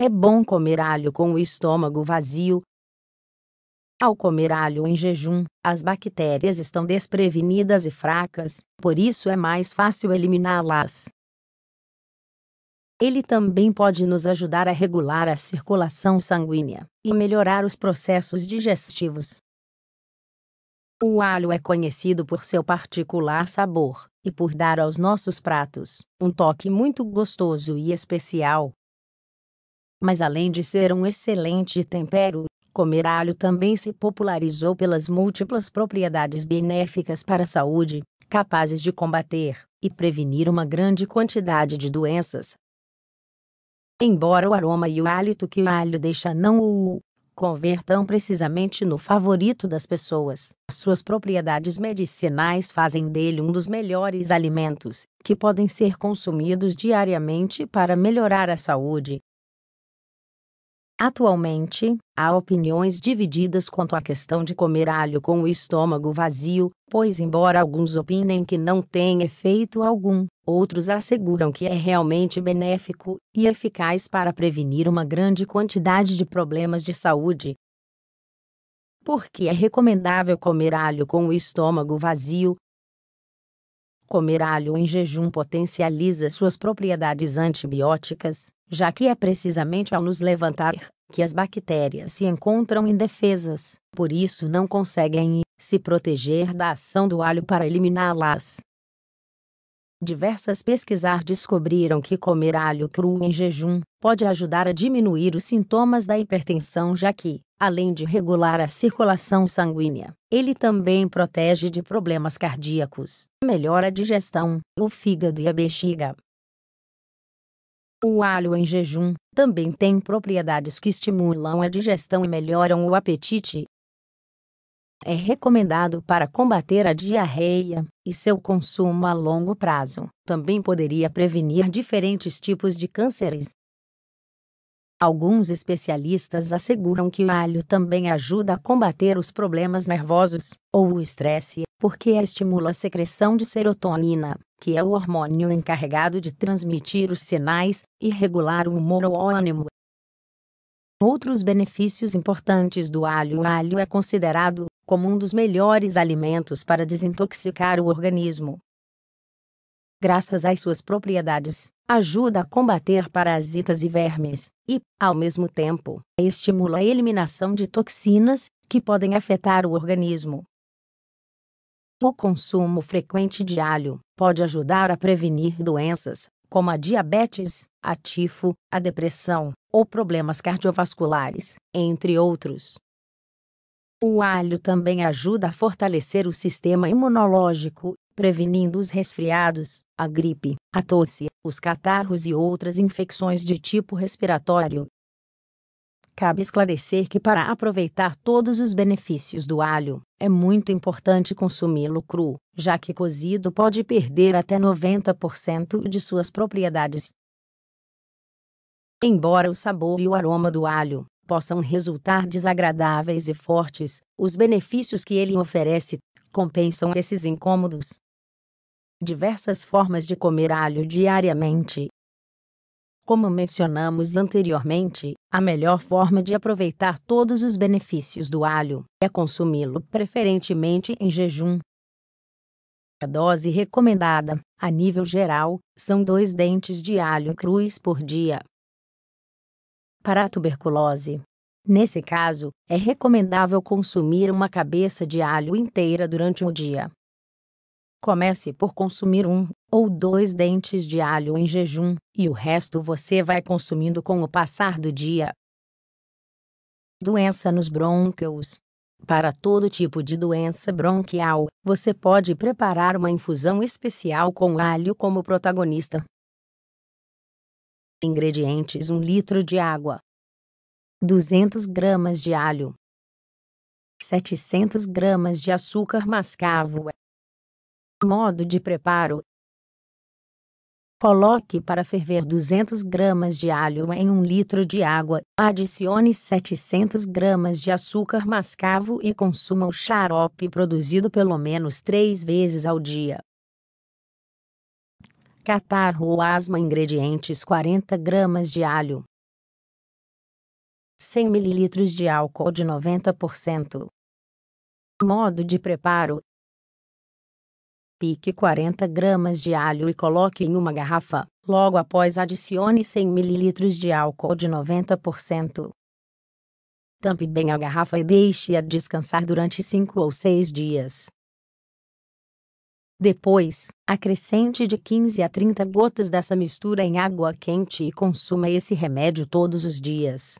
É bom comer alho com o estômago vazio. Ao comer alho em jejum, as bactérias estão desprevenidas e fracas, por isso é mais fácil eliminá-las. Ele também pode nos ajudar a regular a circulação sanguínea e melhorar os processos digestivos. O alho é conhecido por seu particular sabor e por dar aos nossos pratos um toque muito gostoso e especial mas além de ser um excelente tempero, comer alho também se popularizou pelas múltiplas propriedades benéficas para a saúde, capazes de combater e prevenir uma grande quantidade de doenças. Embora o aroma e o hálito que o alho deixa não o convertam precisamente no favorito das pessoas, suas propriedades medicinais fazem dele um dos melhores alimentos, que podem ser consumidos diariamente para melhorar a saúde, Atualmente, há opiniões divididas quanto à questão de comer alho com o estômago vazio, pois, embora alguns opinem que não tem efeito algum, outros asseguram que é realmente benéfico e eficaz para prevenir uma grande quantidade de problemas de saúde. Por que é recomendável comer alho com o estômago vazio? Comer alho em jejum potencializa suas propriedades antibióticas, já que é precisamente ao nos levantar que as bactérias se encontram indefesas, por isso não conseguem se proteger da ação do alho para eliminá-las. Diversas pesquisas descobriram que comer alho cru em jejum pode ajudar a diminuir os sintomas da hipertensão, já que, além de regular a circulação sanguínea, ele também protege de problemas cardíacos, melhora a digestão, o fígado e a bexiga, o alho em jejum também tem propriedades que estimulam a digestão e melhoram o apetite. É recomendado para combater a diarreia, e seu consumo a longo prazo também poderia prevenir diferentes tipos de cânceres. Alguns especialistas asseguram que o alho também ajuda a combater os problemas nervosos ou o estresse, porque estimula a secreção de serotonina, que é o hormônio encarregado de transmitir os sinais e regular o humor ou ânimo. Outros benefícios importantes do alho: o alho é considerado como um dos melhores alimentos para desintoxicar o organismo, graças às suas propriedades, ajuda a combater parasitas e vermes, e, ao mesmo tempo, estimula a eliminação de toxinas que podem afetar o organismo. O consumo frequente de alho pode ajudar a prevenir doenças, como a diabetes, a tifo, a depressão ou problemas cardiovasculares, entre outros. O alho também ajuda a fortalecer o sistema imunológico prevenindo os resfriados, a gripe, a tosse, os catarros e outras infecções de tipo respiratório. Cabe esclarecer que para aproveitar todos os benefícios do alho, é muito importante consumi-lo cru, já que cozido pode perder até 90% de suas propriedades. Embora o sabor e o aroma do alho possam resultar desagradáveis e fortes, os benefícios que ele oferece compensam esses incômodos diversas formas de comer alho diariamente. Como mencionamos anteriormente, a melhor forma de aproveitar todos os benefícios do alho é consumi-lo preferentemente em jejum. A dose recomendada, a nível geral, são dois dentes de alho crus por dia. Para a tuberculose, nesse caso, é recomendável consumir uma cabeça de alho inteira durante um dia, Comece por consumir um ou dois dentes de alho em jejum, e o resto você vai consumindo com o passar do dia. Doença nos brônquios. Para todo tipo de doença bronquial, você pode preparar uma infusão especial com alho como protagonista. Ingredientes: 1 litro de água, 200 gramas de alho, 700 gramas de açúcar mascavo, Modo de preparo: Coloque para ferver 200 gramas de alho em 1 litro de água, adicione 700 gramas de açúcar mascavo e consuma o xarope produzido pelo menos 3 vezes ao dia. Catarro ou asma Ingredientes 40 gramas de alho 100 ml de álcool de 90% Modo de preparo Pique 40 gramas de alho e coloque em uma garrafa. Logo após adicione 100 ml de álcool de 90%. Tampe bem a garrafa e deixe-a descansar durante 5 ou 6 dias. Depois, acrescente de 15 a 30 gotas dessa mistura em água quente e consuma esse remédio todos os dias.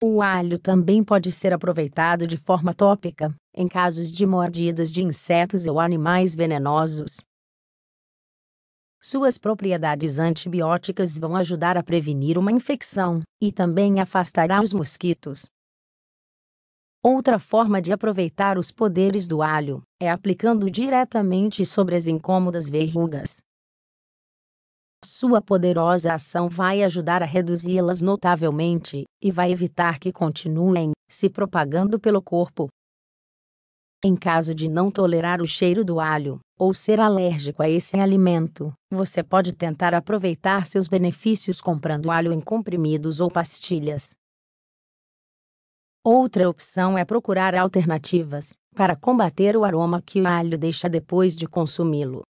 O alho também pode ser aproveitado de forma tópica, em casos de mordidas de insetos ou animais venenosos. Suas propriedades antibióticas vão ajudar a prevenir uma infecção e também afastará os mosquitos. Outra forma de aproveitar os poderes do alho é aplicando diretamente sobre as incômodas verrugas. Sua poderosa ação vai ajudar a reduzi-las notavelmente e vai evitar que continuem se propagando pelo corpo. Em caso de não tolerar o cheiro do alho, ou ser alérgico a esse alimento, você pode tentar aproveitar seus benefícios comprando alho em comprimidos ou pastilhas. Outra opção é procurar alternativas para combater o aroma que o alho deixa depois de consumi-lo.